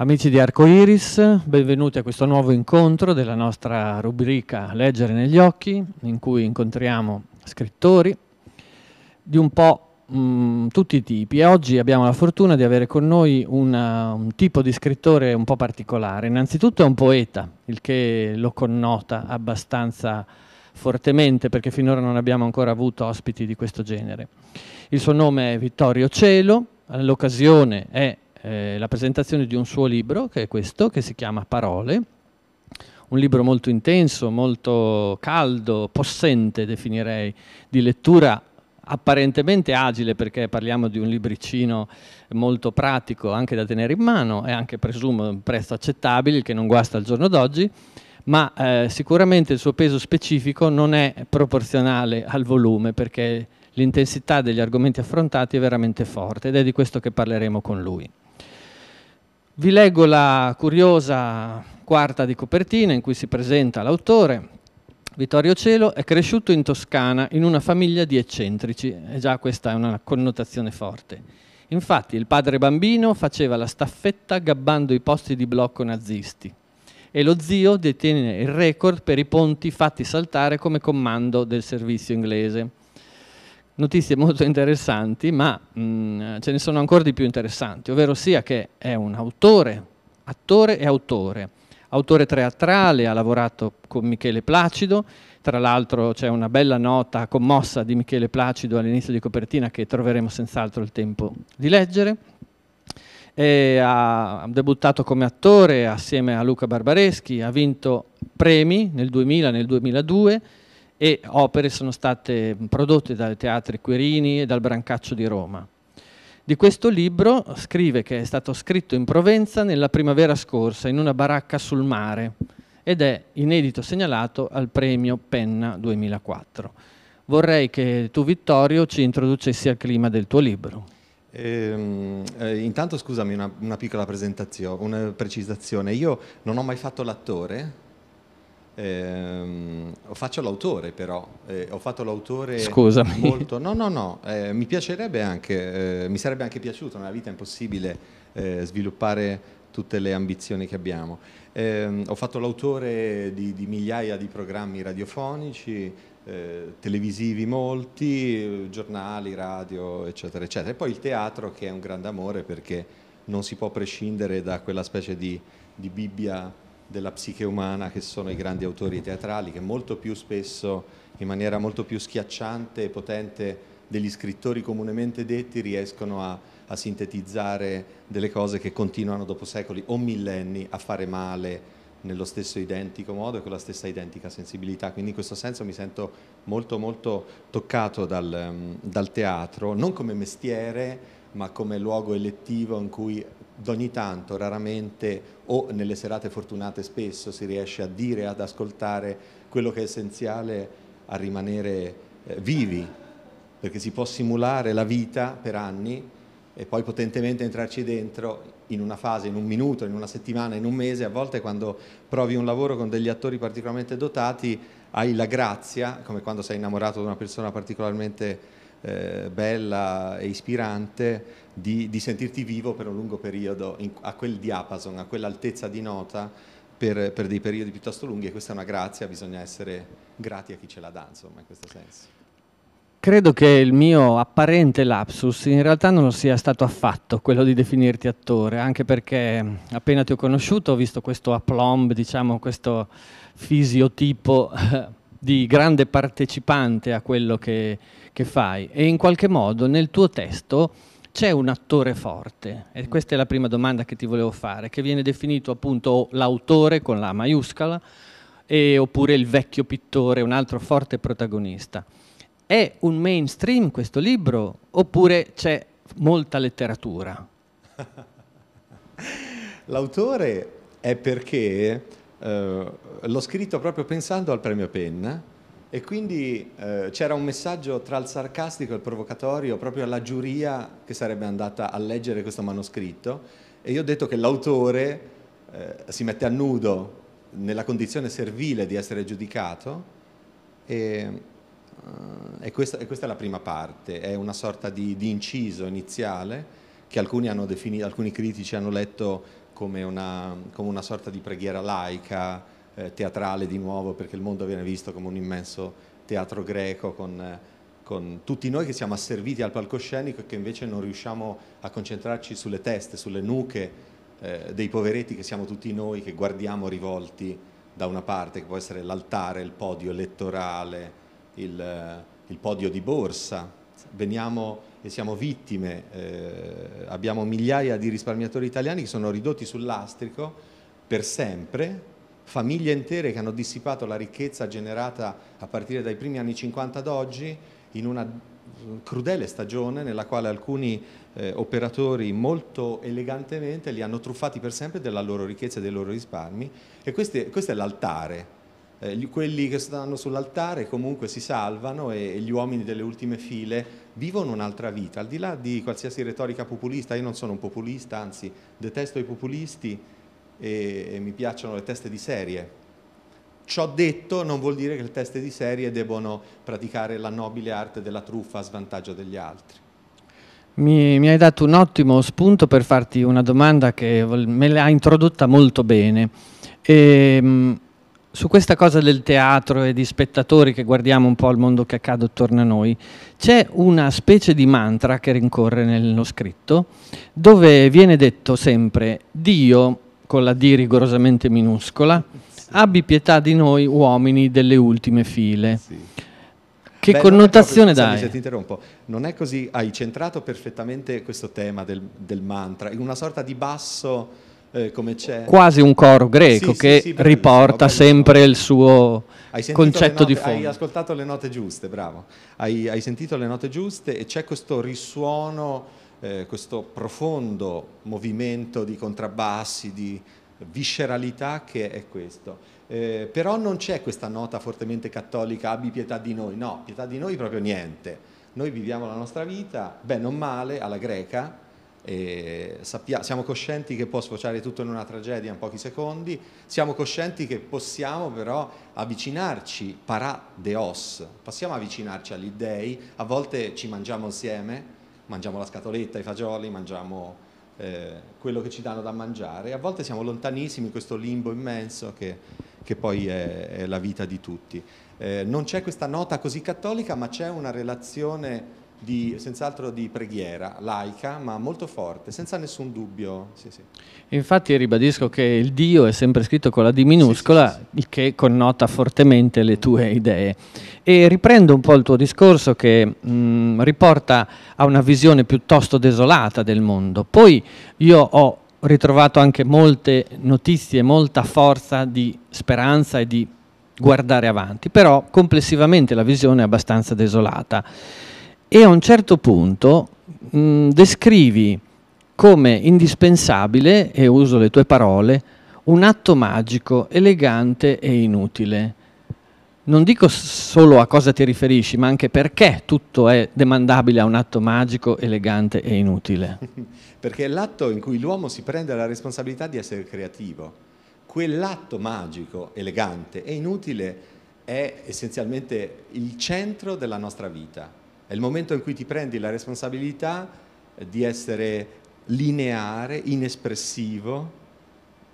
Amici di Arco Iris, benvenuti a questo nuovo incontro della nostra rubrica Leggere negli occhi, in cui incontriamo scrittori di un po' mh, mm, tutti i tipi e oggi abbiamo la fortuna di avere con noi una, uh, un tipo di scrittore un po' particolare. Innanzitutto è un poeta, il che lo connota abbastanza fortemente perché finora non abbiamo ancora avuto ospiti di questo genere. Il suo nome è Vittorio Celo, l'occasione è eh, la presentazione di un suo libro, che è questo, che si chiama Parole, un libro molto intenso, molto caldo, possente definirei, di lettura apparentemente agile perché parliamo di un libricino molto pratico anche da tenere in mano e anche presumo un prezzo accettabile che non guasta al giorno d'oggi, ma eh, sicuramente il suo peso specifico non è proporzionale al volume perché l'intensità degli argomenti affrontati è veramente forte ed è di questo che parleremo con lui. Vi leggo la curiosa quarta di copertina in cui si presenta l'autore. Vittorio Cielo è cresciuto in Toscana in una famiglia di eccentrici, e eh, già questa è una connotazione forte. Infatti il padre bambino faceva la staffetta gabbando i posti di blocco nazisti e lo zio detiene il record per i ponti fatti saltare come comando del servizio inglese notizie molto interessanti, ma mh, mm, ce ne sono ancora di più interessanti, ovvero sia che è un autore, attore e autore. Autore teatrale, ha lavorato con Michele Placido, tra l'altro c'è una bella nota commossa di Michele Placido all'inizio di copertina che troveremo senz'altro il tempo di leggere. E ha debuttato come attore assieme a Luca Barbareschi, ha vinto premi nel 2000 e nel 2002 e opere sono state prodotte dai teatri Quirini e dal Brancaccio di Roma. Di questo libro scrive che è stato scritto in Provenza nella primavera scorsa in una baracca sul mare ed è inedito segnalato al premio Penna 2004. Vorrei che tu Vittorio ci introducessi al clima del tuo libro. Eh, eh, intanto scusami una, una piccola presentazione, una precisazione. Io non ho mai fatto l'attore, eh, faccio l'autore però, eh, ho fatto l'autore Scusami. molto, no no no, eh, mi piacerebbe anche, eh, mi sarebbe anche piaciuto, nella vita è impossibile eh, sviluppare tutte le ambizioni che abbiamo. Ehm, ho fatto l'autore di, di, migliaia di programmi radiofonici, eh, televisivi molti, giornali, radio, eccetera, eccetera. E poi il teatro che è un grande amore perché non si può prescindere da quella specie di, di Bibbia della psiche umana che sono i grandi autori teatrali che molto più spesso, in maniera molto più schiacciante e potente degli scrittori comunemente detti, riescono a, a sintetizzare delle cose che continuano dopo secoli o millenni a fare male nello stesso identico modo e con la stessa identica sensibilità. Quindi in questo senso mi sento molto molto toccato dal, dal teatro, non come mestiere, ma come luogo elettivo in cui ogni tanto, raramente o nelle serate fortunate spesso si riesce a dire, ad ascoltare quello che è essenziale a rimanere eh, vivi, perché si può simulare la vita per anni e poi potentemente entrarci dentro in una fase, in un minuto, in una settimana, in un mese, a volte quando provi un lavoro con degli attori particolarmente dotati hai la grazia, come quando sei innamorato di una persona particolarmente eh, bella e ispirante di, di, sentirti vivo per un lungo periodo in, a quel diapason, a quell'altezza di nota per, per, dei periodi piuttosto lunghi e questa è una grazia, bisogna essere grati a chi ce la dà, insomma, in questo senso. Credo che il mio apparente lapsus in realtà non sia stato affatto quello di definirti attore, anche perché appena ti ho conosciuto ho visto questo aplomb, diciamo, questo fisiotipo di grande partecipante a quello che, che fai e in qualche modo nel tuo testo c'è un attore forte? E questa è la prima domanda che ti volevo fare, che viene definito appunto l'autore con la maiuscola e, oppure il vecchio pittore, un altro forte protagonista. È un mainstream questo libro oppure c'è molta letteratura? L'autore è perché eh, l'ho scritto proprio pensando al premio Penna e quindi eh, c'era un messaggio tra il sarcastico e il provocatorio proprio alla giuria che sarebbe andata a leggere questo manoscritto e io ho detto che l'autore eh, si mette a nudo nella condizione servile di essere giudicato e, uh, e, questa, e questa, è la prima parte, è una sorta di, di inciso iniziale che alcuni, defini, alcuni critici hanno letto come una, come una sorta di preghiera laica, eh, teatrale di nuovo, perché il mondo viene visto come un immenso teatro greco con, eh, con tutti noi che siamo asserviti al palcoscenico e che invece non riusciamo a concentrarci sulle teste, sulle nuche eh, dei poveretti che siamo tutti noi che guardiamo rivolti da una parte, che può essere l'altare, il podio elettorale, il, eh, il podio di borsa. Veniamo e siamo vittime, eh, abbiamo migliaia di risparmiatori italiani che sono ridotti sul lastrico per sempre, famiglie intere che hanno dissipato la ricchezza generata a partire dai primi anni 50 ad oggi in una crudele stagione nella quale alcuni eh, operatori molto elegantemente li hanno truffati per sempre della loro ricchezza e dei loro risparmi e queste, questo è l'altare. Eh, quelli che stanno sull'altare comunque si salvano e, e gli uomini delle ultime file vivono un'altra vita, al di là di qualsiasi retorica populista, io non sono un populista, anzi detesto i populisti e, e mi piacciono le teste di serie. Ciò detto non vuol dire che le teste di serie debbano praticare la nobile arte della truffa a svantaggio degli altri. Mi, mi, hai dato un ottimo spunto per farti una domanda che me l'ha introdotta molto bene. E, ehm, su questa cosa del teatro e di spettatori che guardiamo un po' al mondo che accade attorno a noi, c'è una specie di mantra che rincorre nello scritto, dove viene detto sempre Dio, con la D rigorosamente minuscola, sì. abbi pietà di noi uomini delle ultime file. Sì. Che Beh, connotazione proprio, dai? Se ti interrompo, non è così, hai centrato perfettamente questo tema del, del mantra, in una sorta di basso eh, come c'è. Quasi un coro greco sì, che sì, sì, riporta bello, sempre il suo concetto note, di fondo. Hai ascoltato le note giuste, bravo. Hai, hai sentito le note giuste e c'è questo risuono, eh, questo profondo movimento di contrabbassi, di visceralità che è questo. Eh, però non c'è questa nota fortemente cattolica, abbi pietà di noi, no, pietà di noi proprio niente. Noi viviamo la nostra vita, bene o male, alla greca, Sappia, siamo coscienti che può sfociare tutto in una tragedia in pochi secondi, siamo coscienti che possiamo però avvicinarci para deos, possiamo avvicinarci agli dèi, a volte ci mangiamo insieme, mangiamo la scatoletta, i fagioli, mangiamo eh, quello che ci danno da mangiare, a volte siamo lontanissimi, in questo limbo immenso che, che poi è, è, la vita di tutti. Eh, non c'è questa nota così cattolica, ma c'è una relazione di, senz'altro di preghiera, laica, ma molto forte, senza nessun dubbio. Sì, sì. Infatti ribadisco che il Dio è sempre scritto con la D minuscola, sì, che connota fortemente le tue idee. E riprendo un po' il tuo discorso che mh, mm, riporta a una visione piuttosto desolata del mondo. Poi io ho ritrovato anche molte notizie, molta forza di speranza e di guardare avanti, però complessivamente la visione è abbastanza desolata e a un certo punto mh, descrivi come indispensabile, e uso le tue parole, un atto magico, elegante e inutile. Non dico solo a cosa ti riferisci, ma anche perché tutto è demandabile a un atto magico, elegante e inutile. Perché è l'atto in cui l'uomo si prende la responsabilità di essere creativo. Quell'atto magico, elegante e inutile è essenzialmente il centro della nostra vita è il momento in cui ti prendi la responsabilità di essere lineare, inespressivo,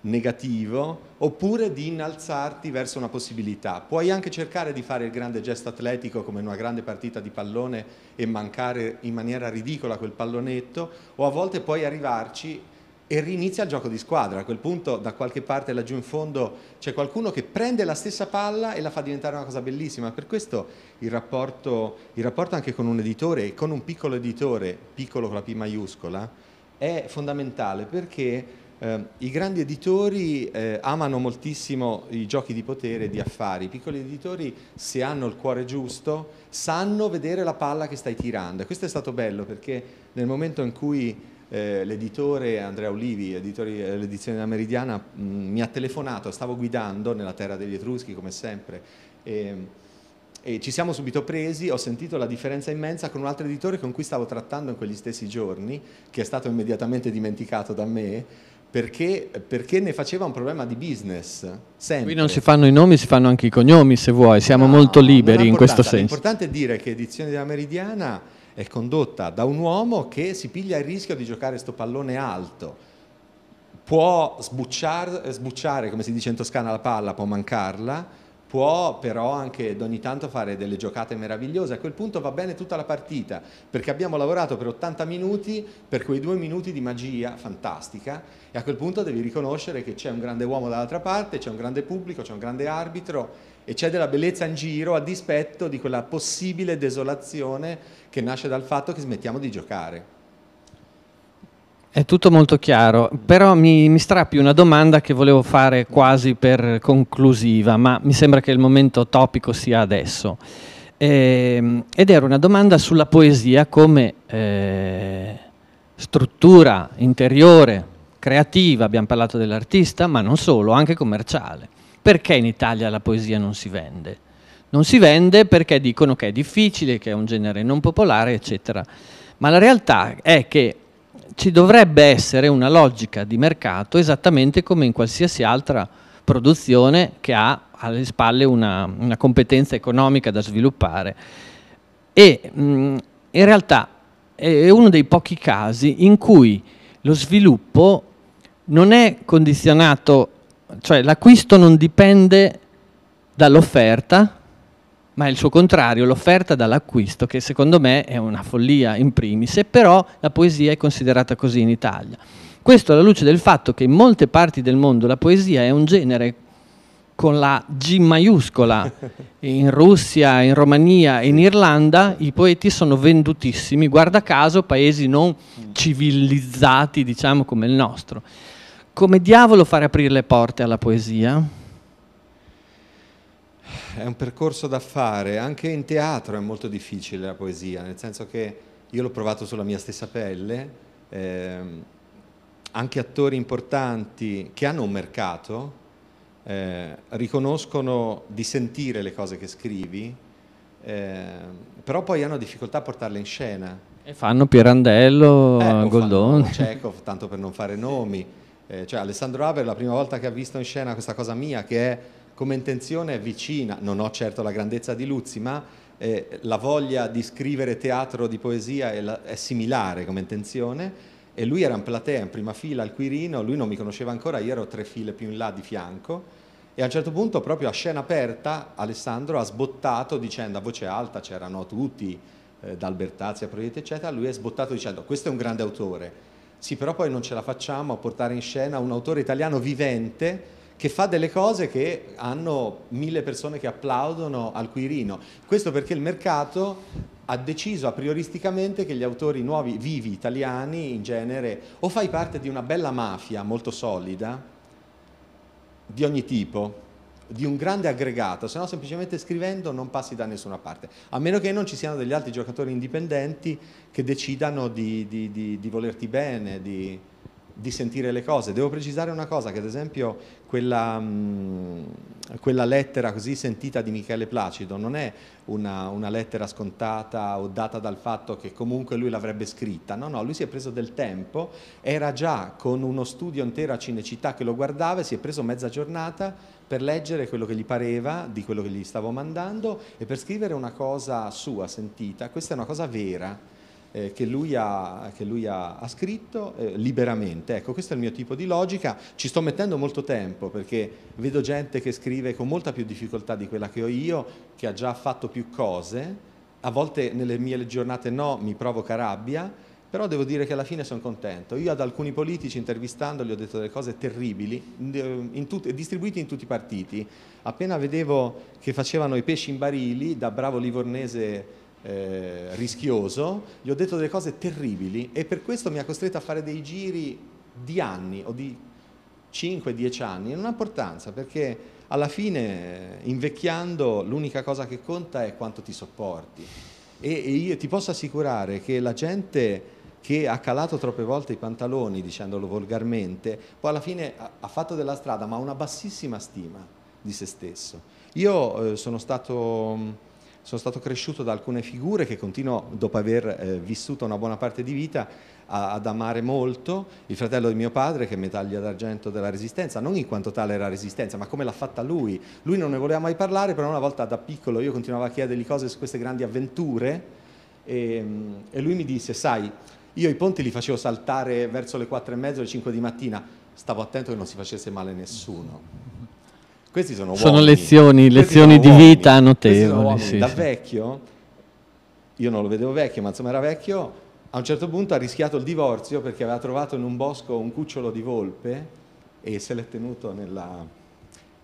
negativo, oppure di innalzarti verso una possibilità. Puoi anche cercare di fare il grande gesto atletico come in una grande partita di pallone e mancare in maniera ridicola quel pallonetto, o a volte puoi arrivarci e rinizia il gioco di squadra. A quel punto da qualche parte laggiù in fondo c'è qualcuno che prende la stessa palla e la fa diventare una cosa bellissima. Per questo il rapporto, il rapporto anche con un editore e con un piccolo editore, piccolo con la P maiuscola, è fondamentale perché eh, i grandi editori eh, amano moltissimo i giochi di potere e di affari. I piccoli editori, se hanno il cuore giusto, sanno vedere la palla che stai tirando. E questo è stato bello perché nel momento in cui eh, l'editore Andrea Olivi, eh, l'edizione della Meridiana, mh, mm, mi ha telefonato, stavo guidando nella terra degli Etruschi come sempre. E, ehm, e ci siamo subito presi, ho sentito la differenza immensa con un altro editore con cui stavo trattando in quegli stessi giorni, che è stato immediatamente dimenticato da me, perché, perché ne faceva un problema di business. Sempre. Qui non si fanno i nomi, si fanno anche i cognomi se vuoi, siamo no, molto liberi in questo senso. L'importante è dire che Edizione della Meridiana è condotta da un uomo che si piglia il rischio di giocare sto pallone alto. Può sbucciar, sbucciare, come si dice in Toscana, la palla, può mancarla, può però anche ogni tanto fare delle giocate meravigliose. A quel punto va bene tutta la partita, perché abbiamo lavorato per 80 minuti, per quei due minuti di magia fantastica, e a quel punto devi riconoscere che c'è un grande uomo dall'altra parte, c'è un grande pubblico, c'è un grande arbitro e c'è della bellezza in giro a dispetto di quella possibile desolazione che nasce dal fatto che smettiamo di giocare. È tutto molto chiaro, però mi, mi strappi una domanda che volevo fare quasi per conclusiva, ma mi sembra che il momento topico sia adesso. Eh, ed era una domanda sulla poesia come eh, struttura interiore, creativa, abbiamo parlato dell'artista, ma non solo, anche commerciale. Perché in Italia la poesia non si vende? Non si vende perché dicono che è difficile, che è un genere non popolare, eccetera. Ma la realtà è che ci dovrebbe essere una logica di mercato esattamente come in qualsiasi altra produzione che ha alle spalle una, una competenza economica da sviluppare. E mh, in realtà è uno dei pochi casi in cui lo sviluppo non è condizionato cioè l'acquisto non dipende dall'offerta, ma è il suo contrario, l'offerta dall'acquisto, che secondo me è una follia in primis, e però la poesia è considerata così in Italia. Questo alla luce del fatto che in molte parti del mondo la poesia è un genere con la G maiuscola. In Russia, in Romania in Irlanda i poeti sono vendutissimi, guarda caso paesi non civilizzati, diciamo come il nostro. Come diavolo fare aprire le porte alla poesia? È un percorso da fare, anche in teatro è molto difficile la poesia, nel senso che io l'ho provato sulla mia stessa pelle, ehm, anche attori importanti che hanno un mercato eh, riconoscono di sentire le cose che scrivi, eh, però poi hanno difficoltà a portarle in scena. E fanno Pirandello, eh, Goldoni. Cecov, tanto per non fare nomi eh, cioè Alessandro Haber la prima volta che ha visto in scena questa cosa mia che è come intenzione vicina, non ho certo la grandezza di Luzzi, ma eh, la voglia di scrivere teatro di poesia è, la, è similare come intenzione e lui era in platea, in prima fila al Quirino, lui non mi conosceva ancora, io ero tre file più in là di fianco e a un certo punto proprio a scena aperta Alessandro ha sbottato dicendo a voce alta, c'erano tutti, eh, da Albertazzi a Proietti eccetera, lui ha sbottato dicendo questo è un grande autore, sì, però poi non ce la facciamo a portare in scena un autore italiano vivente che fa delle cose che hanno mille persone che applaudono al Quirino. Questo perché il mercato ha deciso a prioristicamente che gli autori nuovi, vivi, italiani in genere, o fai parte di una bella mafia molto solida, di ogni tipo, di un grande aggregato, se no semplicemente scrivendo non passi da nessuna parte, a meno che non ci siano degli altri giocatori indipendenti che decidano di, di, di, di volerti bene, di, sentire le cose. Devo precisare una cosa, che ad esempio quella, mh, mm, quella lettera così sentita di Michele Placido non è una, una, lettera scontata o data dal fatto che comunque lui l'avrebbe scritta, no, no, lui si è preso del tempo, era già con uno studio intero a Cinecittà che lo guardava, e si è preso mezza giornata per leggere quello che gli pareva di quello che gli stavo mandando e per scrivere una cosa sua, sentita. Questa è una cosa vera eh, che lui ha, che lui ha, ha scritto eh, liberamente. Ecco, questo è il mio tipo di logica. Ci sto mettendo molto tempo perché vedo gente che scrive con molta più difficoltà di quella che ho io, che ha già fatto più cose. A volte nelle mie giornate no, mi provoca rabbia però devo dire che alla fine sono contento. Io ad alcuni politici intervistandoli ho detto delle cose terribili, in tut- distribuiti in tutti i partiti. Appena vedevo che facevano i pesci in barili, da bravo livornese eh, rischioso, gli ho detto delle cose terribili e per questo mi ha costretto a fare dei giri di anni o di 5-10 anni, non ha importanza perché alla fine invecchiando l'unica cosa che conta è quanto ti sopporti. E, e io ti posso assicurare che la gente che ha calato troppe volte i pantaloni, dicendolo volgarmente, poi alla fine ha fatto della strada, ma ha una bassissima stima di se stesso. Io eh, sono, stato, sono, stato, cresciuto da alcune figure che continuo, dopo aver eh, vissuto una buona parte di vita, a, ad amare molto. Il fratello di mio padre, che è medaglia d'argento della Resistenza, non in quanto tale era Resistenza, ma come l'ha fatta lui. Lui non ne voleva mai parlare, però una volta da piccolo io continuavo a chiedergli cose su queste grandi avventure e, e lui mi disse, sai, io i ponti li facevo saltare verso le 4 e mezzo, le 5 di mattina, stavo attento che non si facesse male nessuno. Questi sono, sono uomini. lezioni, lezioni sono di uomini. vita notevoli. Sì, da sì. vecchio, io non lo vedevo vecchio, ma insomma era vecchio, a un certo punto ha rischiato il divorzio perché aveva trovato in un bosco un cucciolo di volpe e se l'è tenuto nella,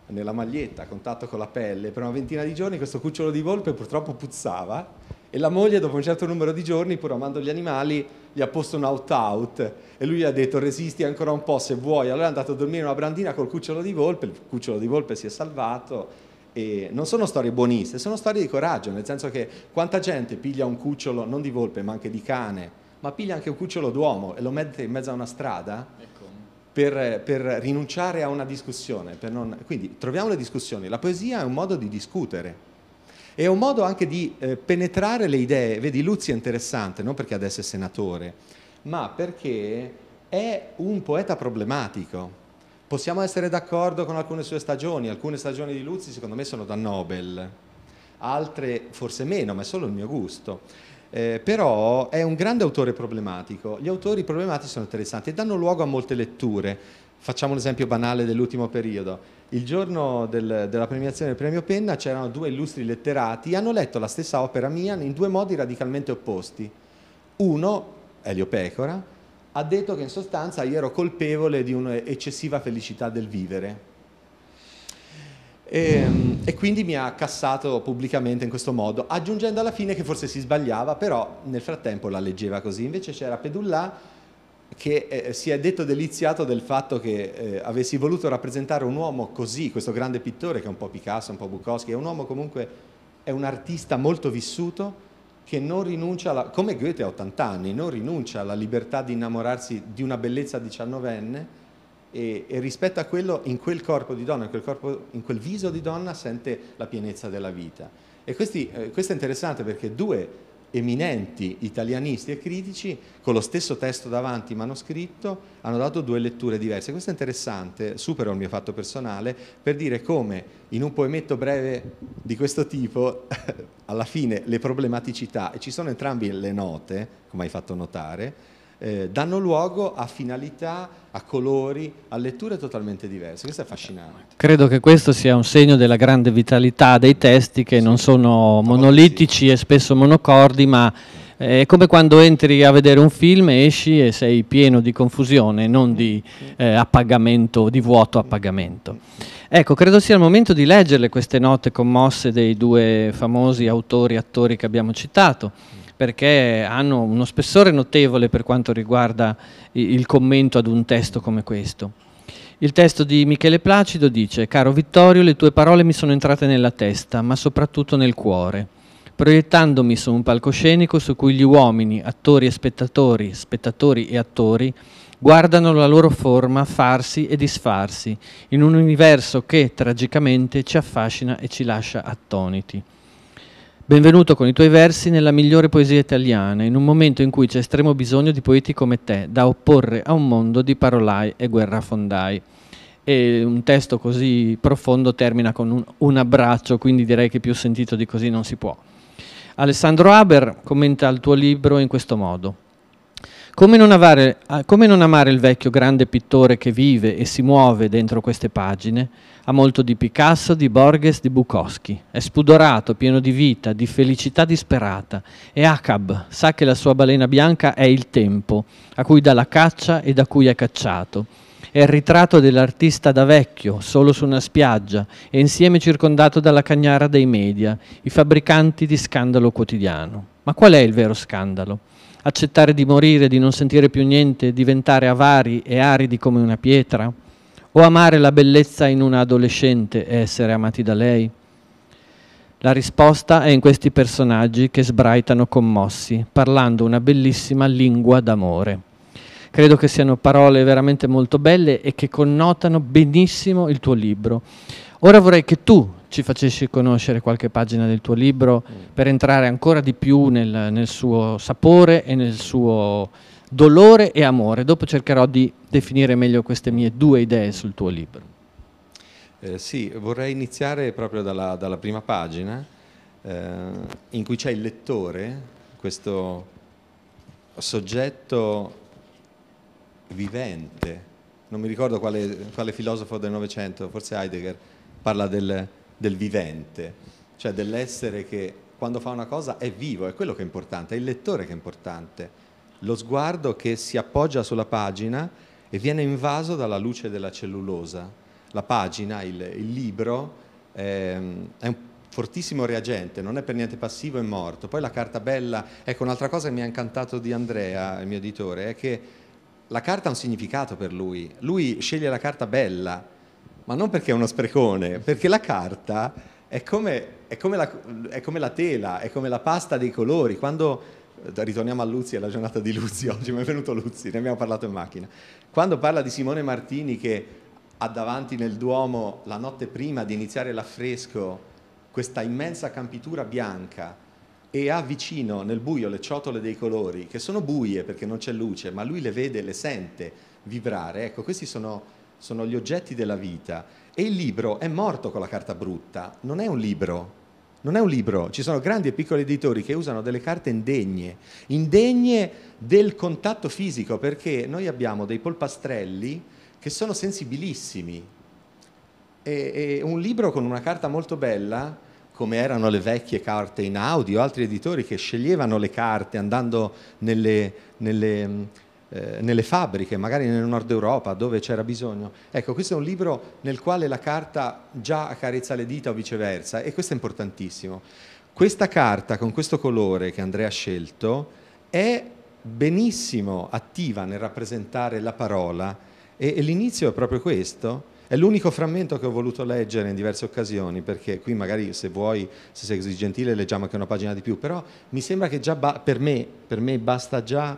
nella maglietta, a contatto con la pelle. Per una ventina di giorni questo cucciolo di volpe purtroppo puzzava e la moglie dopo un certo numero di giorni, pur amando gli animali, gli ha posto un out-out e lui gli ha detto resisti ancora un po' se vuoi. Allora è andato a dormire una brandina col cucciolo di volpe, il cucciolo di volpe si è salvato. E non sono storie buoniste, sono storie di coraggio, nel senso che quanta gente piglia un cucciolo non di volpe ma anche di cane, ma piglia anche un cucciolo d'uomo e lo mette in mezzo a una strada ecco. per, per rinunciare a una discussione. Per non... Quindi troviamo le discussioni, la poesia è un modo di discutere è un modo anche di eh, penetrare le idee. Vedi, Luzzi è interessante, non perché adesso è senatore, ma perché è un poeta problematico. Possiamo essere d'accordo con alcune sue stagioni, alcune stagioni di Luzzi secondo me sono da Nobel, altre forse meno, ma è solo il mio gusto. Eh, però è un grande autore problematico. Gli autori problematici sono interessanti e danno luogo a molte letture. Facciamo un esempio banale dell'ultimo periodo il giorno del, della premiazione del premio Penna c'erano due illustri letterati, hanno letto la stessa opera mia in due modi radicalmente opposti. Uno, Elio Pecora, ha detto che in sostanza io ero colpevole di un'eccessiva felicità del vivere. E, ehm, e, quindi mi ha cassato pubblicamente in questo modo, aggiungendo alla fine che forse si sbagliava, però nel frattempo la leggeva così. Invece c'era Pedullà che eh, si è detto deliziato del fatto che eh, avessi voluto rappresentare un uomo così, questo grande pittore che è un po' Picasso, un po' Bukowski, è un uomo comunque, è un artista molto vissuto che non rinuncia, alla, come Goethe a 80 anni, non rinuncia alla libertà di innamorarsi di una bellezza diciannovenne e, e rispetto a quello in quel corpo di donna, in quel, corpo, in quel, viso di donna sente la pienezza della vita. E questi, eh, questo è interessante perché due eminenti italianisti e critici, con lo stesso testo davanti manoscritto, hanno dato due letture diverse. Questo è interessante, supero il mio fatto personale, per dire come in un poemetto breve di questo tipo, alla fine le problematicità, e ci sono entrambi le note, come hai fatto notare, eh, danno luogo a finalità, a colori, a letture totalmente diverse. Questo è affascinante. Credo che questo sia un segno della grande vitalità dei testi che sì. non sono monolitici sì. e spesso monocordi, ma eh, è come quando entri a vedere un film, esci e sei pieno di confusione, non di eh, appagamento, di vuoto appagamento. Ecco, credo sia il momento di leggerle queste note commosse dei due famosi autori e attori che abbiamo citato perché hanno uno spessore notevole per quanto riguarda il commento ad un testo come questo. Il testo di Michele Placido dice «Caro Vittorio, le tue parole mi sono entrate nella testa, ma soprattutto nel cuore, proiettandomi su un palcoscenico su cui gli uomini, attori e spettatori, spettatori e attori, guardano la loro forma farsi e disfarsi in un universo che, tragicamente, ci affascina e ci lascia attoniti». Benvenuto con i tuoi versi nella migliore poesia italiana, in un momento in cui c'è estremo bisogno di poeti come te, da opporre a un mondo di parolai e guerrafondai. E un testo così profondo termina con un, un abbraccio, quindi direi che più sentito di così non si può. Alessandro Haber commenta il tuo libro in questo modo. Come non, avare, ah, come non amare il vecchio grande pittore che vive e si muove dentro queste pagine? Ha molto di Picasso, di Borges, di Bukowski. È spudorato, pieno di vita, di felicità disperata. E Acab sa che la sua balena bianca è il tempo, a cui dà la caccia e da cui è cacciato. È il ritratto dell'artista da vecchio, solo su una spiaggia e insieme circondato dalla cagnara dei media, i fabbricanti di scandalo quotidiano. Ma qual è il vero scandalo? accettare di morire, di non sentire più niente, diventare avari e aridi come una pietra? O amare la bellezza in una adolescente e essere amati da lei? La risposta è in questi personaggi che sbraitano commossi, parlando una bellissima lingua d'amore. Credo che siano parole veramente molto belle e che connotano benissimo il tuo libro. Ora vorrei che tu ci facessi conoscere qualche pagina del tuo libro mm. per entrare ancora di più nel, nel suo sapore e nel suo dolore e amore. Dopo cercherò di definire meglio queste mie due idee sul tuo libro. Eh, sì, vorrei iniziare proprio dalla, dalla prima pagina eh, in cui c'è il lettore, questo soggetto vivente. Non mi ricordo quale, quale filosofo del Novecento, forse Heidegger, parla del, del vivente, cioè dell'essere che quando fa una cosa è vivo, è quello che è importante, è il lettore che è importante, lo sguardo che si appoggia sulla pagina e viene invaso dalla luce della cellulosa. La pagina, il, il libro, ehm, è un fortissimo reagente, non è per niente passivo, e morto. Poi la carta bella, ecco un'altra cosa che mi ha incantato di Andrea, il mio editore, è che la carta ha un significato per lui, lui sceglie la carta bella ma non perché è uno sprecone, perché la carta è come, è come, la, è come la, tela, è come la pasta dei colori. Quando eh, ritorniamo a Luzzi, alla giornata di Luzzi oggi, mi è venuto Luzzi, ne abbiamo parlato in macchina. Quando parla di Simone Martini che ha davanti nel Duomo la notte prima di iniziare l'affresco questa immensa campitura bianca e ha vicino nel buio le ciotole dei colori che sono buie perché non c'è luce, ma lui le vede, le sente vibrare. Ecco, questi sono sono gli oggetti della vita e il libro è morto con la carta brutta, non è un libro. Non è un libro, ci sono grandi e piccoli editori che usano delle carte indegne, indegne del contatto fisico, perché noi abbiamo dei polpastrelli che sono sensibilissimi. E, e un libro con una carta molto bella, come erano le vecchie carte in audio, altri editori che sceglievano le carte andando nelle, nelle eh, nelle fabbriche, magari nel nord Europa dove c'era bisogno. Ecco, questo è un libro nel quale la carta già accarezza le dita o viceversa e questo è importantissimo. Questa carta con questo colore che Andrea ha scelto è benissimo attiva nel rappresentare la parola e, e l'inizio è proprio questo. È l'unico frammento che ho voluto leggere in diverse occasioni, perché qui magari se vuoi, se sei così gentile, leggiamo anche una pagina di più, però mi sembra che già per me, per me basta già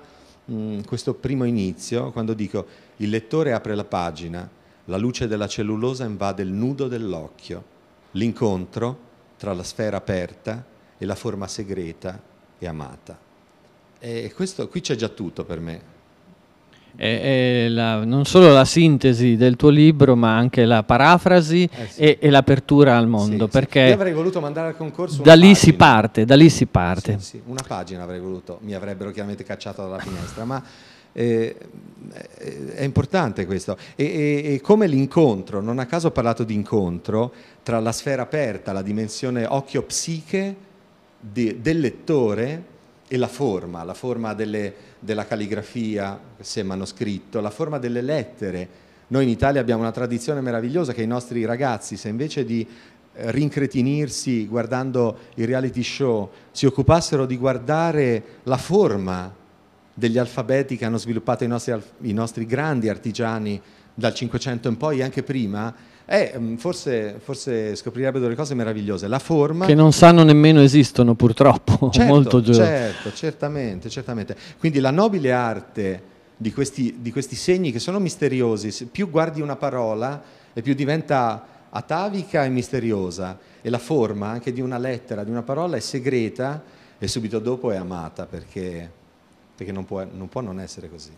Mm, questo primo inizio quando dico il lettore apre la pagina, la luce della cellulosa invade il nudo dell'occhio, l'incontro tra la sfera aperta e la forma segreta e amata. E questo, qui c'è già tutto per me, eh, eh, la, non solo la sintesi del tuo libro, ma anche la parafrasi eh sì. e, e, l'apertura al mondo. Sì, perché sì. avrei voluto mandare al concorso. Da lì pagina. si parte, da lì si parte. Una pagina avrei voluto, mi avrebbero chiaramente cacciato dalla finestra, ma eh, eh, è importante questo. E, e, e, come l'incontro, non a caso ho parlato di incontro tra la sfera aperta, la dimensione occhio-psiche de, del lettore e la forma, la forma delle, della calligrafia, se manoscritto, la forma delle lettere. Noi in Italia abbiamo una tradizione meravigliosa che i nostri ragazzi, se invece di eh, rincretinirsi guardando i reality show, si occupassero di guardare la forma degli alfabeti che hanno sviluppato i nostri, i nostri grandi artigiani dal 500 in poi, e anche prima, eh, mm, forse, forse, scoprirebbe delle cose meravigliose. La forma... Che non sanno nemmeno esistono purtroppo, certo, molto giovani. Certo, certamente, certamente. Quindi la nobile arte di questi, di questi segni che sono misteriosi, Se più guardi una parola e più diventa atavica e misteriosa e la forma anche di una lettera, di una parola è segreta e subito dopo è amata perché, perché non, può, non può non essere così.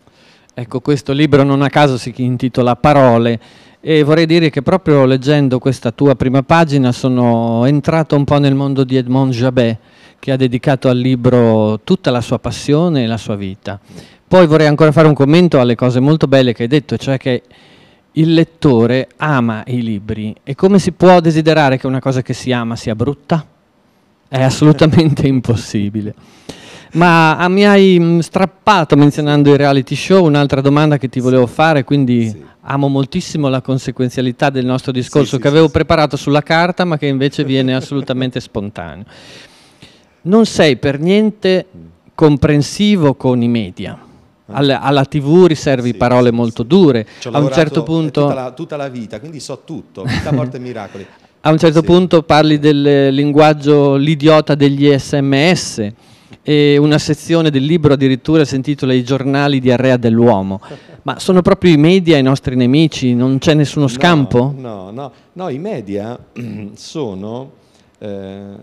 Ecco, questo libro non a caso si intitola Parole e vorrei dire che proprio leggendo questa tua prima pagina sono entrato un po' nel mondo di Edmond Jabet che ha dedicato al libro tutta la sua passione e la sua vita. Poi vorrei ancora fare un commento alle cose molto belle che hai detto, cioè che il lettore ama i libri e come si può desiderare che una cosa che si ama sia brutta? È assolutamente impossibile. Ma ah, mi hai mm, strappato menzionando i reality show un'altra domanda che ti volevo fare, quindi sì. amo moltissimo la conseguenzialità del nostro discorso sì, che sì, avevo preparato sulla carta ma che invece viene assolutamente spontaneo. Non sei per niente comprensivo con i media. Ah. Alla, alla, TV riservi sì, parole sì, molto sì. dure. A un certo eh, punto. Tutta la, tutta la, vita, quindi so tutto, vita, morte e miracoli. A un certo punto parli del linguaggio, l'idiota degli sms e una sezione del libro addirittura si intitola I giornali di Arrea dell'uomo. Ma sono proprio i media i nostri nemici? Non c'è nessuno scampo? No, no, no, no i media sono, eh,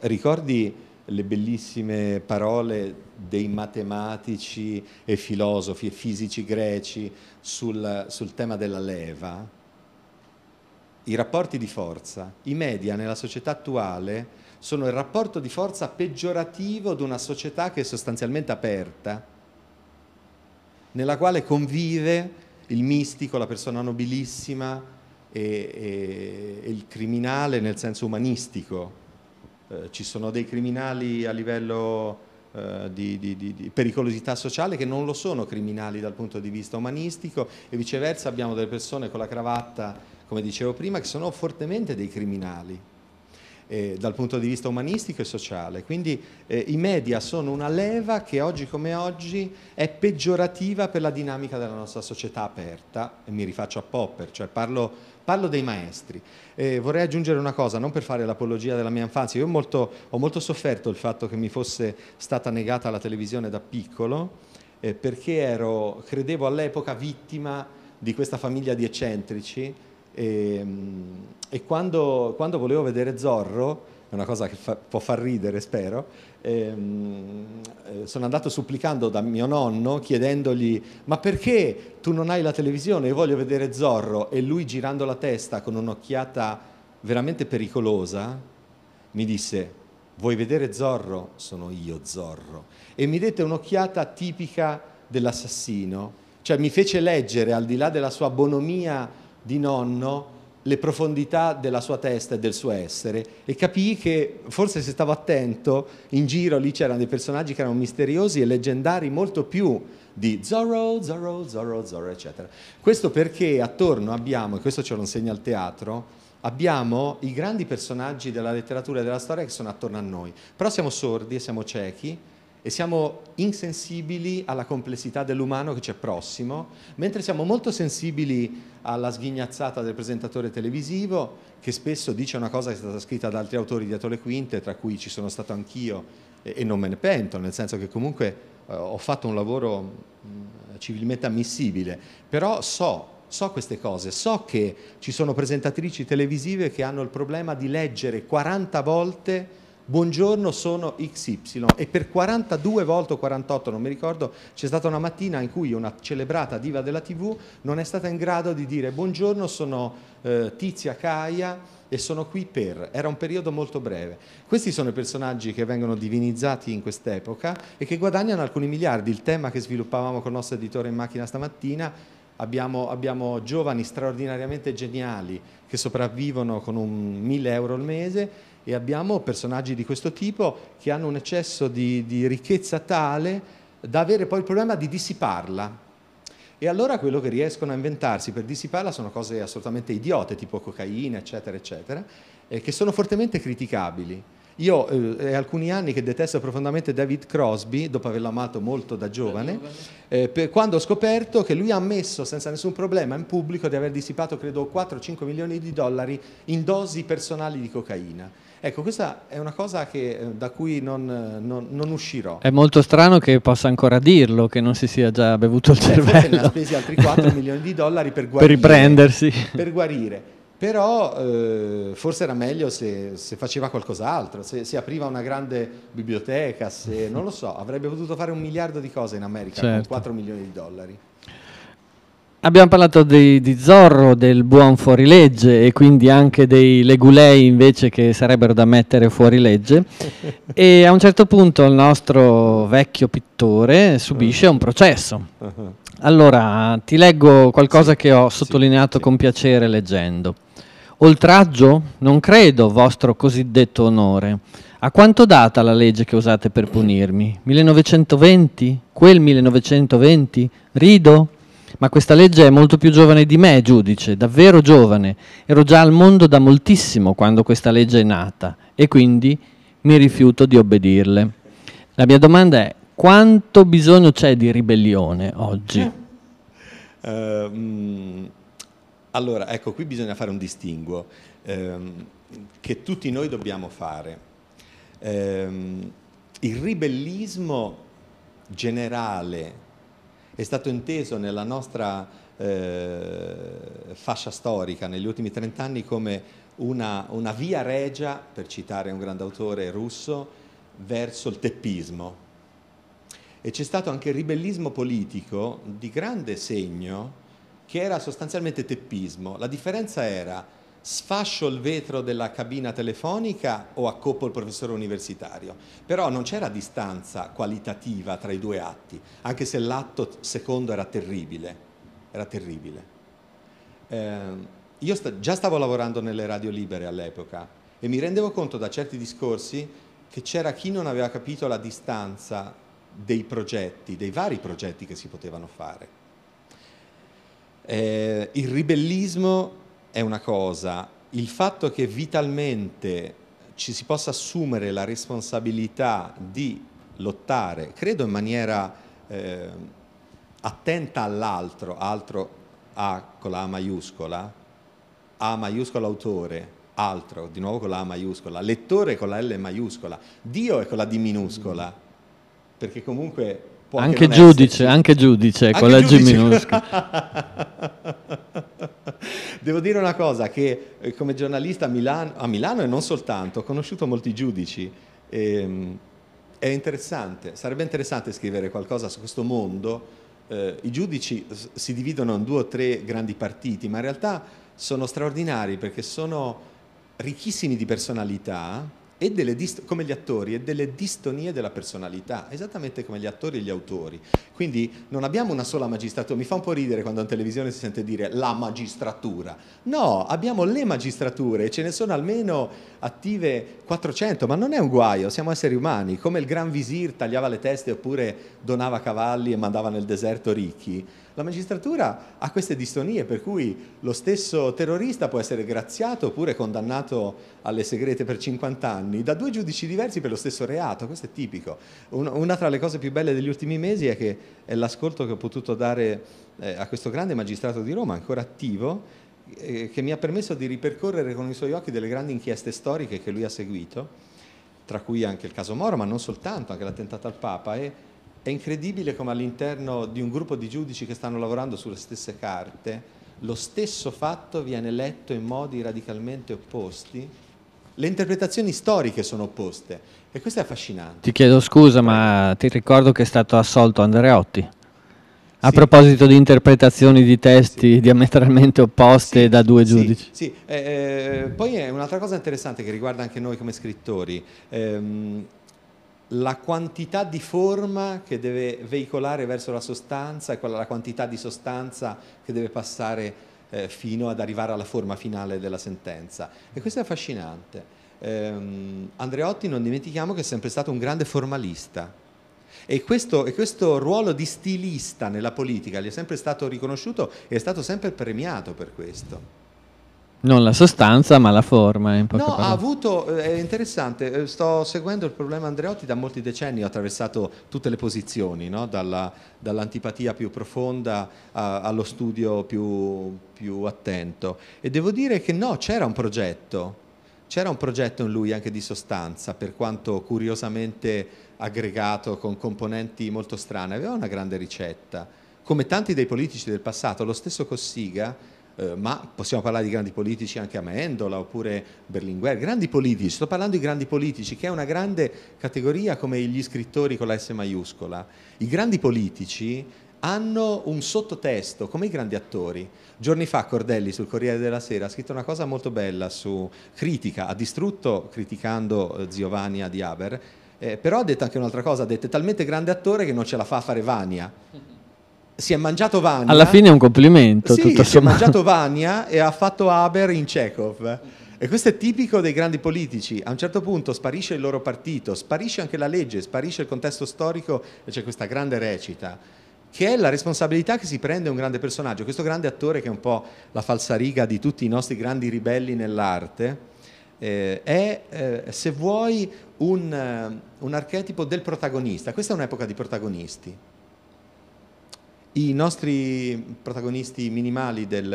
ricordi le bellissime parole dei matematici e filosofi e fisici greci sul, sul tema della leva? i rapporti di forza, i media nella società attuale sono il rapporto di forza peggiorativo di una società che è sostanzialmente aperta, nella quale convive il mistico, la persona nobilissima e, e, e il criminale nel senso umanistico. Eh, ci sono dei criminali a livello eh, di, di, di pericolosità sociale che non lo sono criminali dal punto di vista umanistico e viceversa abbiamo delle persone con la cravatta come dicevo prima, che sono fortemente dei criminali. Eh, dal punto di vista umanistico e sociale. Quindi eh, i media sono una leva che oggi come oggi è peggiorativa per la dinamica della nostra società aperta, e mi rifaccio a Popper, cioè parlo, parlo dei maestri. Eh, vorrei aggiungere una cosa, non per fare l'apologia della mia infanzia, io molto, ho molto sofferto il fatto che mi fosse stata negata la televisione da piccolo, eh, perché ero, credevo all'epoca, vittima di questa famiglia di eccentrici e, ehm, e quando, quando, volevo vedere Zorro, è una cosa che fa, può far ridere, spero, ehm, eh, sono andato supplicando da mio nonno chiedendogli ma perché tu non hai la televisione, io voglio vedere Zorro e lui girando la testa con un'occhiata veramente pericolosa mi disse vuoi vedere Zorro? Sono io Zorro e mi dette un'occhiata tipica dell'assassino, cioè mi fece leggere al di là della sua bonomia di nonno le profondità della sua testa e del suo essere e capì che forse se stavo attento in giro lì c'erano dei personaggi che erano misteriosi e leggendari molto più di Zorro, Zorro, Zorro, Zorro, eccetera. Questo perché attorno abbiamo, e questo ce lo insegna il teatro, abbiamo i grandi personaggi della letteratura e della storia che sono attorno a noi, però siamo sordi e siamo ciechi e siamo insensibili alla complessità dell'umano che c'è prossimo, mentre siamo molto sensibili alla sghignazzata del presentatore televisivo che spesso dice una cosa che è stata scritta da altri autori dietro le quinte, tra cui ci sono stato anch'io e, non me ne pento, nel senso che comunque eh, ho fatto un lavoro mm, civilmente ammissibile, però so so queste cose, so che ci sono presentatrici televisive che hanno il problema di leggere 40 volte Buongiorno, sono XY e per 42 volte o 48, non mi ricordo, c'è stata una mattina in cui una celebrata diva della TV non è stata in grado di dire buongiorno, sono eh, Tizia Caia e sono qui per. Era un periodo molto breve. Questi sono i personaggi che vengono divinizzati in quest'epoca e che guadagnano alcuni miliardi. Il tema che sviluppavamo con il nostro editore in macchina stamattina Abbiamo, abbiamo, giovani straordinariamente geniali che sopravvivono con un 1000 euro al mese e abbiamo personaggi di questo tipo che hanno un eccesso di, di ricchezza tale da avere poi il problema di dissiparla. E allora quello che riescono a inventarsi per dissiparla sono cose assolutamente idiote, tipo cocaina, eccetera, eccetera, eh, che sono fortemente criticabili. Io eh, è alcuni anni che detesto profondamente David Crosby, dopo averlo amato molto da giovane, eh, per, quando ho scoperto che lui ha ammesso senza nessun problema in pubblico di aver dissipato credo 4-5 milioni di dollari in dosi personali di cocaina. Ecco, questa è una cosa che, eh, da cui non, eh, non, non, uscirò. È molto strano che possa ancora dirlo, che non si sia già bevuto il cervello. Ne ha spesi altri 4 milioni di dollari per guarire. Per riprendersi. Per guarire. Però eh, forse era meglio se, se faceva qualcos'altro, se, se, apriva una grande biblioteca, se non lo so, avrebbe potuto fare un miliardo di cose in America certo. con 4 milioni di dollari. Abbiamo parlato di, di, Zorro, del buon fuorilegge e quindi anche dei legulei invece che sarebbero da mettere fuorilegge e a un certo punto il nostro vecchio pittore subisce un processo. Uh-huh. Allora ti leggo qualcosa sì, che ho sottolineato sì, sì. con piacere leggendo. Oltraggio? Non credo, vostro cosiddetto onore. A quanto data la legge che usate per punirmi? 1920? Quel 1920? Rido? Ma questa legge è molto più giovane di me, giudice, davvero giovane. Ero già al mondo da moltissimo quando questa legge è nata e quindi mi rifiuto di obbedirle. La mia domanda è quanto bisogno c'è di ribellione oggi? Eh. Uh, allora, ecco, qui bisogna fare un distinguo ehm, che tutti noi dobbiamo fare. Ehm, il ribellismo generale è stato inteso nella nostra eh, fascia storica negli ultimi trent'anni come una, una via regia, per citare un grande autore russo, verso il teppismo. E c'è stato anche il ribellismo politico di grande segno che era sostanzialmente teppismo. La differenza era sfascio il vetro della cabina telefonica o accoppo il professore universitario. Però non c'era distanza qualitativa tra i due atti, anche se l'atto secondo era terribile. Era terribile. Eh, io sta già stavo lavorando nelle radio libere all'epoca e mi rendevo conto da certi discorsi che c'era chi non aveva capito la distanza dei progetti, dei vari progetti che si potevano fare. Eh, il ribellismo è una cosa, il fatto che vitalmente ci si possa assumere la responsabilità di lottare, credo in maniera eh, attenta all'altro, altro A con la A maiuscola, A maiuscola autore, altro, di nuovo con la A maiuscola, lettore con la L maiuscola, Dio è con la D minuscola, perché comunque può anche, anche giudice, anche giudice anche con la G minuscola. Devo dire una cosa, che eh, come giornalista a Milano, a Milano e non soltanto, ho conosciuto molti giudici. E, ehm, è interessante, sarebbe interessante scrivere qualcosa su questo mondo. Eh, I giudici si dividono in due o tre grandi partiti, ma in realtà sono straordinari perché sono ricchissimi di personalità, e delle dist- come gli attori e delle distonie della personalità, esattamente come gli attori e gli autori. Quindi non abbiamo una sola magistratura, mi fa un po' ridere quando in televisione si sente dire la magistratura. No, abbiamo le magistrature, ce ne sono almeno attive 400, ma non è un guaio, siamo esseri umani, come il Gran Visir tagliava le teste oppure donava cavalli e mandava nel deserto ricchi la magistratura ha queste distonie per cui lo stesso terrorista può essere graziato oppure condannato alle segrete per 50 anni da due giudici diversi per lo stesso reato, questo è tipico. Una tra le cose più belle degli ultimi mesi è che è l'ascolto che ho potuto dare eh, a questo grande magistrato di Roma, ancora attivo, eh, che mi ha permesso di ripercorrere con i suoi occhi delle grandi inchieste storiche che lui ha seguito, tra cui anche il caso Moro, ma non soltanto, anche l'attentato al Papa. E è incredibile come all'interno di un gruppo di giudici che stanno lavorando sulle stesse carte, lo stesso fatto viene letto in modi radicalmente opposti. Le interpretazioni storiche sono opposte e questo è affascinante. Ti chiedo scusa, ma ti ricordo che è stato assolto Andreotti. A sì. proposito di interpretazioni di testi sì. diametralmente opposte sì. da due giudici. Sì, eh, eh, poi è un'altra cosa interessante che riguarda anche noi come scrittori. Eh, la quantità di forma che deve veicolare verso la sostanza e quella la quantità di sostanza che deve passare eh, fino ad arrivare alla forma finale della sentenza. E questo è affascinante. Ehm, Andreotti non dimentichiamo che è sempre stato un grande formalista. E questo, e questo, ruolo di stilista nella politica gli è sempre stato riconosciuto e è stato sempre premiato per questo. Non la sostanza, ma la forma. In no, parole. ha avuto, eh, è interessante, eh, sto seguendo il problema Andreotti da molti decenni, ho attraversato tutte le posizioni, no? Dalla, dall'antipatia più profonda a, allo studio più, più attento. E devo dire che no, c'era un progetto, c'era un progetto in lui anche di sostanza, per quanto curiosamente aggregato con componenti molto strane, aveva una grande ricetta. Come tanti dei politici del passato, lo stesso Cossiga eh, ma possiamo parlare di grandi politici anche a Mendola oppure Berlinguer, grandi politici, sto parlando di grandi politici che è una grande categoria come gli scrittori con la S maiuscola. I grandi politici hanno un sottotesto, come i grandi attori. Giorni fa Cordelli sul Corriere della Sera ha scritto una cosa molto bella su critica, ha distrutto criticando eh, Zio Vania di Haber, eh, però ha detto anche un'altra cosa, ha detto è talmente grande attore che non ce la fa a fare Vania si è mangiato Vania. Alla fine è un complimento. Sì, si è mangiato Vania e ha fatto Haber in Chekhov. E questo è tipico dei grandi politici. A un certo punto sparisce il loro partito, sparisce anche la legge, sparisce il contesto storico e c'è questa grande recita che è la responsabilità che si prende un grande personaggio, questo grande attore che è un po' la falsariga di tutti i nostri grandi ribelli nell'arte, eh, è, eh, se vuoi, un, eh, un archetipo del protagonista. Questa è un'epoca di protagonisti. I nostri protagonisti minimali del,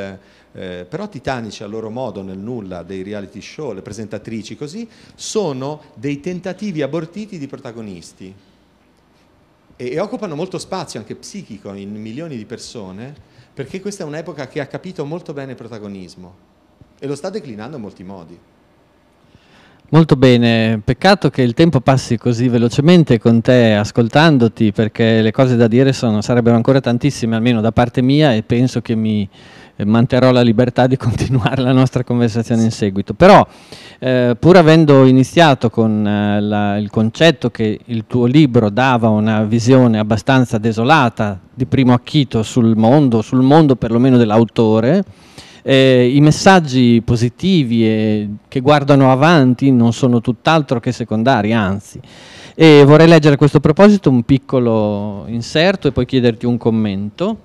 eh, però titanici a loro modo nel nulla dei reality show, le presentatrici così, sono dei tentativi abortiti di protagonisti e, e occupano molto spazio anche psichico in milioni di persone perché questa è un'epoca che ha capito molto bene il protagonismo e lo sta declinando in molti modi. Molto bene, peccato che il tempo passi così velocemente con te ascoltandoti perché le cose da dire sono, sarebbero ancora tantissime, almeno da parte mia e penso che mi eh, manterrò la libertà di continuare la nostra conversazione in seguito. Però eh, pur avendo iniziato con eh, la, il concetto che il tuo libro dava una visione abbastanza desolata di primo acchito sul mondo, sul mondo perlomeno dell'autore, eh, i messaggi positivi e eh, che guardano avanti non sono tutt'altro che secondari, anzi. E vorrei leggere a questo proposito un piccolo inserto e poi chiederti un commento,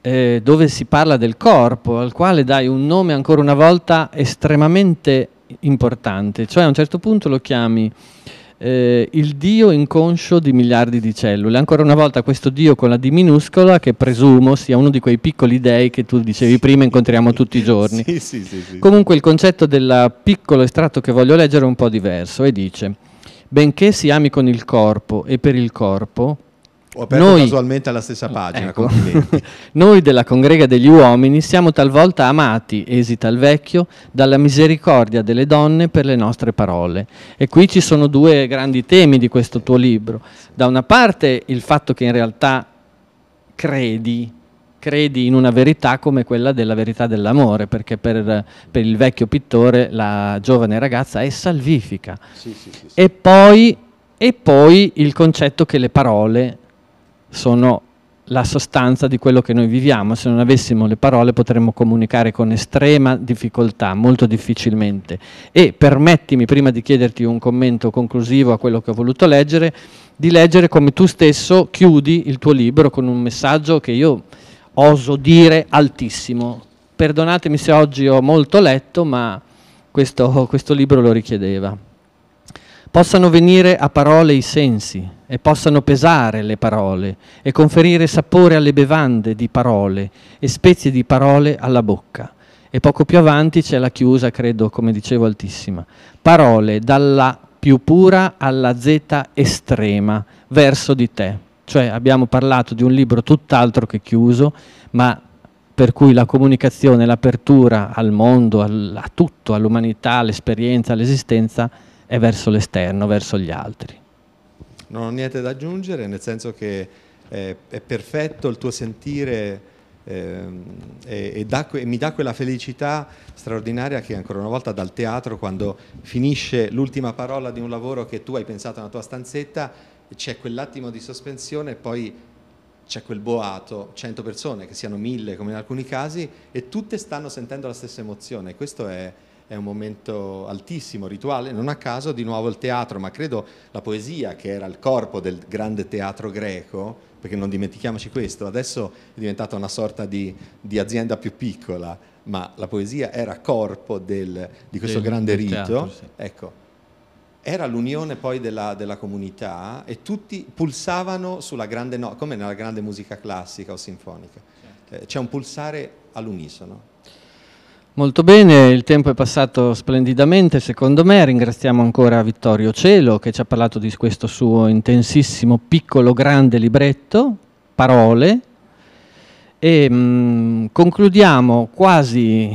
eh, dove si parla del corpo, al quale dai un nome ancora una volta estremamente importante, cioè a un certo punto lo chiami eh, il Dio inconscio di miliardi di cellule. Ancora una volta questo Dio con la D minuscola che presumo sia uno di quei piccoli dei che tu dicevi sì. prima incontriamo tutti i giorni. Sì, sì, Comunque il concetto del piccolo estratto che voglio leggere è un po' diverso e dice benché si ami con il corpo e per il corpo, ho aperto noi, casualmente alla stessa pagina. Ecco. Noi della congrega degli uomini siamo talvolta amati, esita il vecchio, dalla misericordia delle donne per le nostre parole. E qui ci sono due grandi temi di questo tuo libro. Da una parte il fatto che in realtà credi, credi in una verità come quella della verità dell'amore, perché per, per il vecchio pittore la giovane ragazza è salvifica. Sì, sì, sì, e, poi, e poi il concetto che le parole sono la sostanza di quello che noi viviamo. Se non avessimo le parole potremmo comunicare con estrema difficoltà, molto difficilmente. E permettimi, prima di chiederti un commento conclusivo a quello che ho voluto leggere, di leggere come tu stesso chiudi il tuo libro con un messaggio che io oso dire altissimo. Perdonatemi se oggi ho molto letto, ma questo, questo libro lo richiedeva. Possano venire a parole i sensi, e possano pesare le parole e conferire sapore alle bevande di parole e spezie di parole alla bocca. E poco più avanti c'è la chiusa, credo, come dicevo, altissima. Parole dalla più pura alla zeta estrema, verso di te. Cioè abbiamo parlato di un libro tutt'altro che chiuso, ma per cui la comunicazione, l'apertura al mondo, al, a tutto, all'umanità, all'esperienza, all'esistenza, è verso l'esterno, verso gli altri non ho niente da aggiungere, nel senso che è, eh, è perfetto il tuo sentire eh, e, e, da, e, mi dà quella felicità straordinaria che ancora una volta dal teatro quando finisce l'ultima parola di un lavoro che tu hai pensato nella tua stanzetta c'è quell'attimo di sospensione e poi c'è quel boato, 100 persone che siano mille come in alcuni casi e tutte stanno sentendo la stessa emozione, questo è, è un momento altissimo, rituale, non a caso di nuovo il teatro, ma credo la poesia che era il corpo del grande teatro greco, perché non dimentichiamoci questo, adesso è diventata una sorta di, di azienda più piccola, ma la poesia era corpo del, di questo del, grande del rito, teatro, sì. ecco, era l'unione poi della, della, comunità e tutti pulsavano sulla grande, no, come nella grande musica classica o sinfonica, certo. eh, c'è un pulsare all'unisono. Molto bene, il tempo è passato splendidamente secondo me, ringraziamo ancora Vittorio Cielo che ci ha parlato di questo suo intensissimo piccolo grande libretto, parole, e mh, mm, concludiamo quasi,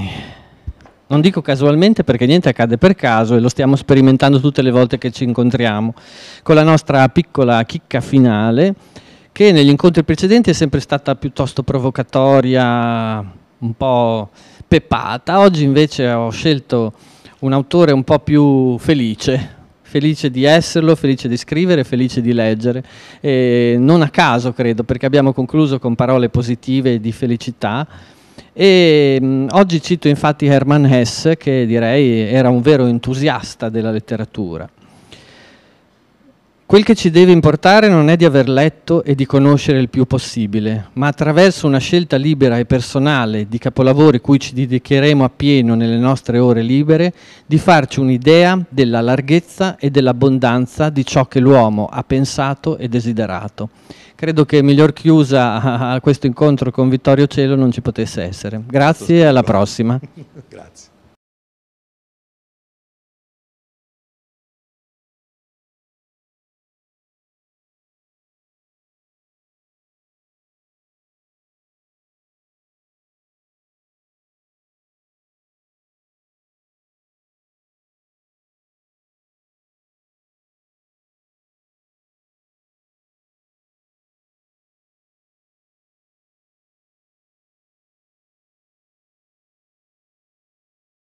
non dico casualmente perché niente accade per caso e lo stiamo sperimentando tutte le volte che ci incontriamo, con la nostra piccola chicca finale che negli incontri precedenti è sempre stata piuttosto provocatoria, un po' pepata. Oggi invece ho scelto un autore un po' più felice, felice di esserlo, felice di scrivere, felice di leggere. E non a caso, credo, perché abbiamo concluso con parole positive di felicità. E, oggi cito infatti Hermann Hesse, che direi era un vero entusiasta della letteratura. Quel che ci deve importare non è di aver letto e di conoscere il più possibile, ma attraverso una scelta libera e personale di capolavori cui ci dedicheremo appieno nelle nostre ore libere, di farci un'idea della larghezza e dell'abbondanza di ciò che l'uomo ha pensato e desiderato. Credo che miglior chiusa a questo incontro con Vittorio Cielo non ci potesse essere. Grazie e alla prossima. Grazie.